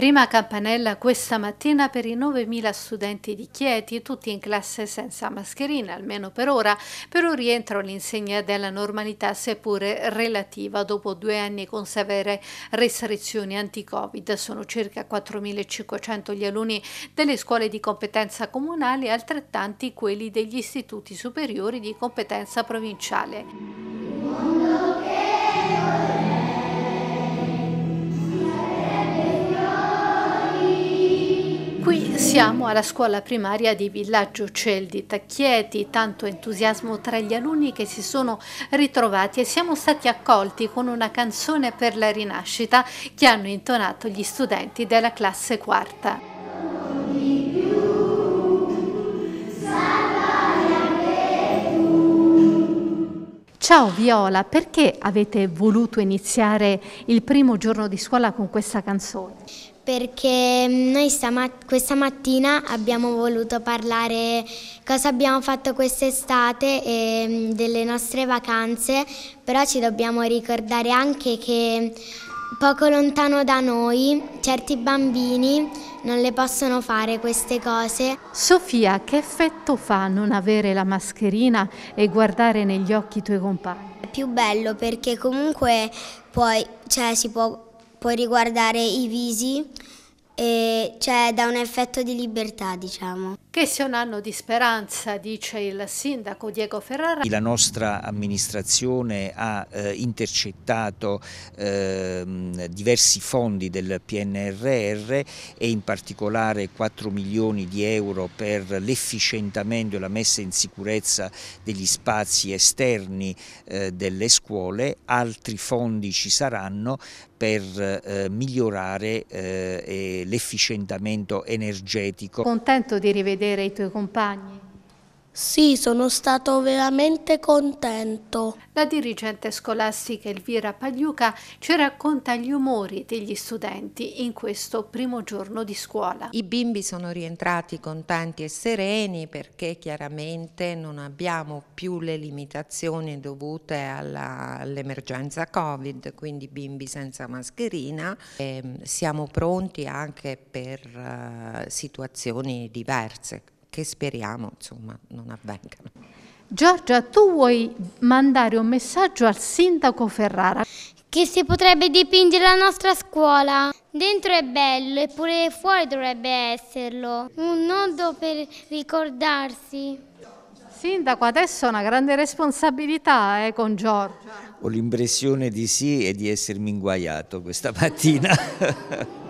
Prima campanella questa mattina per i 9.000 studenti di Chieti, tutti in classe senza mascherina, almeno per ora, per un rientro all'insegna della normalità seppure relativa dopo due anni con severe restrizioni anti-Covid. Sono circa 4.500 gli alunni delle scuole di competenza comunale e altrettanti quelli degli istituti superiori di competenza provinciale. Siamo alla scuola primaria di Villaggio di Tacchieti, tanto entusiasmo tra gli alunni che si sono ritrovati e siamo stati accolti con una canzone per la rinascita che hanno intonato gli studenti della classe quarta. Ciao Viola, perché avete voluto iniziare il primo giorno di scuola con questa canzone? Perché mm, noi mat questa mattina abbiamo voluto parlare cosa abbiamo fatto quest'estate e mm, delle nostre vacanze, però ci dobbiamo ricordare anche che mm, poco lontano da noi certi bambini non le possono fare queste cose. Sofia, che effetto fa non avere la mascherina e guardare negli occhi i tuoi compagni? È più bello perché comunque poi, cioè, si può, puoi riguardare i visi e cioè da un effetto di libertà, diciamo. Che sia un anno di speranza, dice il sindaco Diego Ferrara. La nostra amministrazione ha eh, intercettato eh, diversi fondi del PNRR e in particolare 4 milioni di euro per l'efficientamento e la messa in sicurezza degli spazi esterni eh, delle scuole, altri fondi ci saranno per eh, migliorare eh, l'efficientamento energetico. Contento di rivedere i tuoi compagni? Sì, sono stato veramente contento. La dirigente scolastica Elvira Pagliuca ci racconta gli umori degli studenti in questo primo giorno di scuola. I bimbi sono rientrati contenti e sereni perché chiaramente non abbiamo più le limitazioni dovute all'emergenza Covid, quindi bimbi senza mascherina. E ehm, siamo pronti anche per uh, situazioni diverse che speriamo insomma, non avvengano. Giorgia, tu vuoi mandare un messaggio al sindaco Ferrara? Che si potrebbe dipingere la nostra scuola. Dentro è bello, eppure fuori dovrebbe esserlo. Un nodo per ricordarsi. Sindaco, adesso ha una grande responsabilità eh, con Giorgia. Ho l'impressione di sì e di essermi inguaiato questa mattina.